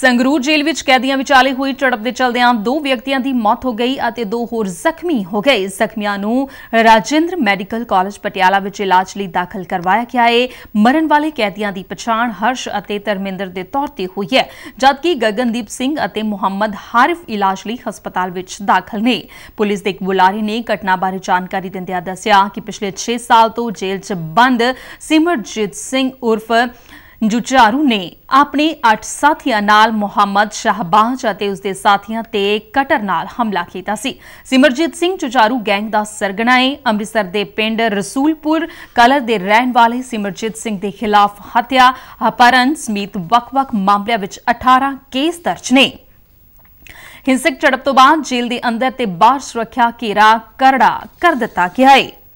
ਸੰਗਰੂਰ ਜੇਲ੍ਹ ਵਿੱਚ ਕੈਦੀਆਂ ਵਿਚਾਲੇ ਹੋਈ ਝੜਪ ਦੇ ਚਲਦਿਆਂ ਦੋ ਵਿਅਕਤੀਆਂ ਦੀ ਮੌਤ ਹੋ ਗਈ ਅਤੇ ਦੋ ਹੋਰ ਜ਼ਖਮੀ ਹੋ ਗਏ ਜ਼ਖਮੀਆਂ ਨੂੰ ਰਾਜਿੰਦਰ ਮੈਡੀਕਲ ਕਾਲਜ ਪਟਿਆਲਾ ਵਿੱਚ ਇਲਾਜ ਲਈ ਦਾਖਲ ਕਰਵਾਇਆ ਗਿਆ ਹੈ ਮਰਨ ਵਾਲੇ ਕੈਦੀਆਂ ਦੀ ਪਛਾਣ ਹਰਸ਼ ਅਤੇ ਤਰਮਿੰਦਰ ਦੇ ਤੌਰ ਤੇ ਹੋਈ ਹੈ ਜਦਕਿ ਗਗਨਦੀਪ ਸਿੰਘ ਅਤੇ ਮੁਹੰਮਦ ਹਾਰਿਫ ਇਲਾਜ ਲਈ ਹਸਪਤਾਲ ਵਿੱਚ ਦਾਖਲ ਨੇ ਪੁਲਿਸ ਦੇ ਇੱਕ ਬੁਲਾਰੇ ਨੇ ਘਟਨਾ ਬਾਰੇ ਜਾਣਕਾਰੀ ਦਿੰਦਿਆਂ ਦੱਸਿਆ ਕਿ ਪਿਛਲੇ 6 ਸਾਲ ਤੋਂ ਜੇਲ੍ਹ 'ਚ ਬੰਦ ਸਿਮਰਜੀਤ ਸਿੰਘ ਉਰਫ ਜੁਚਾਰੂ ਨੇ ਆਪਣੇ 8 ਸਾਥੀਆਂ ਨਾਲ ਮੁਹੰਮਦ ਸ਼ਹਬਾਜ ਅਤੇ ਉਸਦੇ ਸਾਥੀਆਂ ਤੇ ਕਟਰ ਨਾਲ ਹਮਲਾ ਕੀਤਾ ਸੀ ਸਿਮਰਜੀਤ ਸਿੰਘ ਜੁਚਾਰੂ ਗੈਂਗ ਦਾ ਸਰਗਣਾ ਹੈ ਅੰਮ੍ਰਿਤਸਰ ਦੇ ਪਿੰਡ ਰਸੂਲਪੁਰ ਕਲਰ ਦੇ ਰਹਿਣ ਵਾਲੇ ਸਿਮਰਜੀਤ ਸਿੰਘ ਦੇ ਖਿਲਾਫ ਹੱਤਿਆ ਅਪਰਨ ਸਮੀਤ ਵਕਵਕ ਮਾਮਲਿਆਂ ਵਿੱਚ 18 ਕੇਸ ਦਰਜ ਨੇ ਹਿੰਸਕ ਝੜਪ ਤੋਂ ਬਾਅਦ ਜੇਲ੍ਹ ਦੇ ਅੰਦਰ ਤੇ ਬਾਹਰ ਸੁਰੱਖਿਆ ਘੇਰਾ ਕਰੜਾ ਕਰ ਦਿੱਤਾ ਗਿਆ ਹੈ